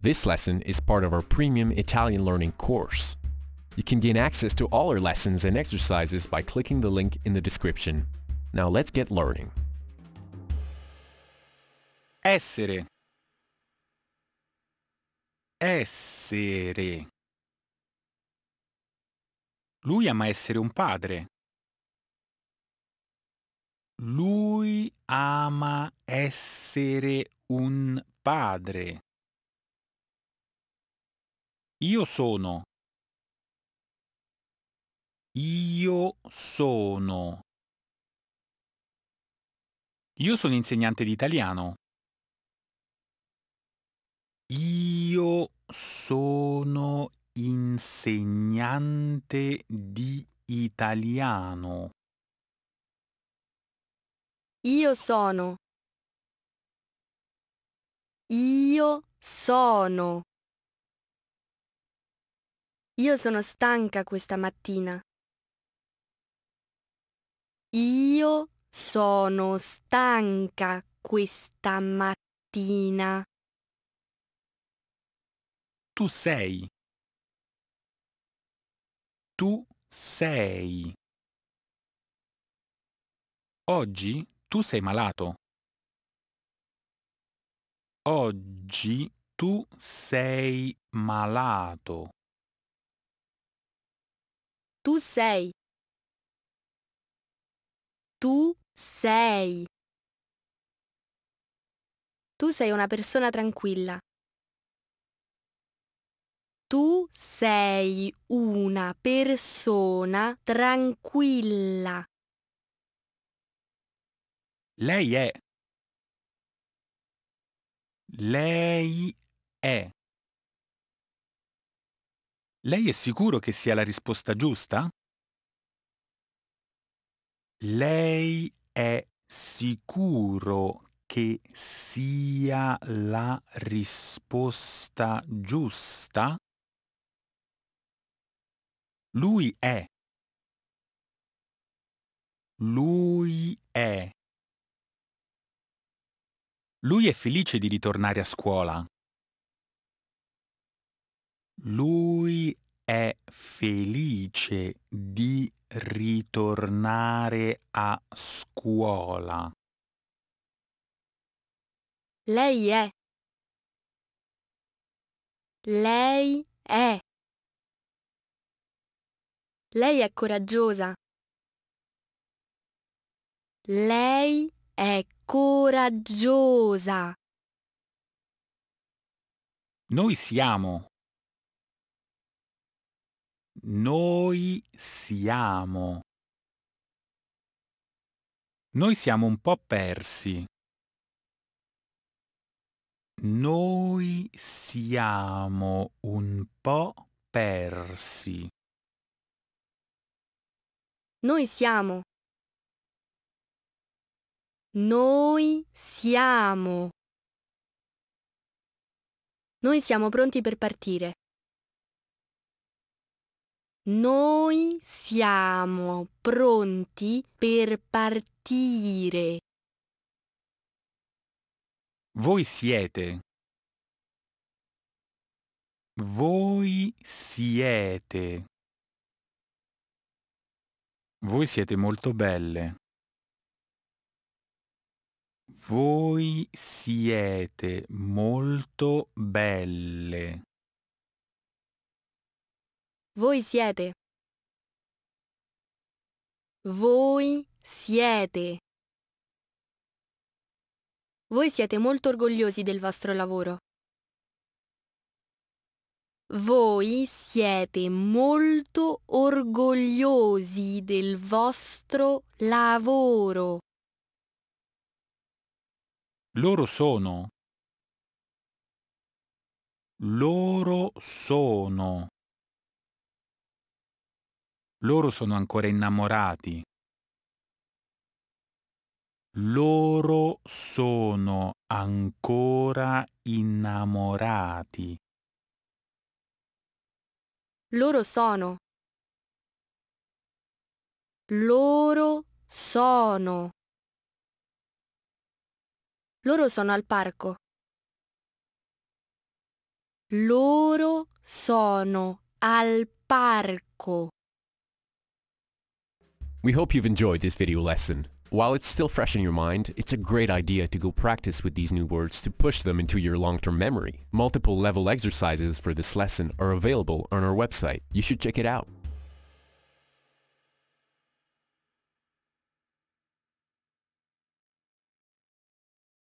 This lesson is part of our premium Italian learning course. You can gain access to all our lessons and exercises by clicking the link in the description. Now let's get learning. Essere Essere Lui ama essere un padre. Lui ama essere un padre. Io sono. Io sono. Io sono insegnante di italiano. Io sono insegnante di italiano. Io sono. Io sono. Io sono stanca questa mattina. Io sono stanca questa mattina. Tu sei. Tu sei. Oggi tu sei malato. Oggi tu sei malato. Tu sei. Tu sei. Tu sei una persona tranquilla. Tu sei una persona tranquilla. Lei è. Lei è. Lei è sicuro che sia la risposta giusta? Lei è sicuro che sia la risposta giusta? Lui è. Lui è. Lui è felice di ritornare a scuola. Lui è felice di ritornare a scuola. Lei è. Lei è. Lei è coraggiosa. Lei è coraggiosa. Noi siamo noi siamo. Noi siamo un po' persi. Noi siamo un po' persi. Noi siamo. Noi siamo. Noi siamo pronti per partire. Noi siamo pronti per partire. Voi siete. Voi siete. Voi siete molto belle. Voi siete molto belle. Voi siete. Voi siete. Voi siete molto orgogliosi del vostro lavoro. Voi siete molto orgogliosi del vostro lavoro. Loro sono. Loro sono. Loro sono ancora innamorati. Loro sono ancora innamorati. Loro sono. Loro sono. Loro sono al parco. Loro sono al parco. We hope you've enjoyed this video lesson. While it's still fresh in your mind, it's a great idea to go practice with these new words to push them into your long-term memory. Multiple level exercises for this lesson are available on our website. You should check it out.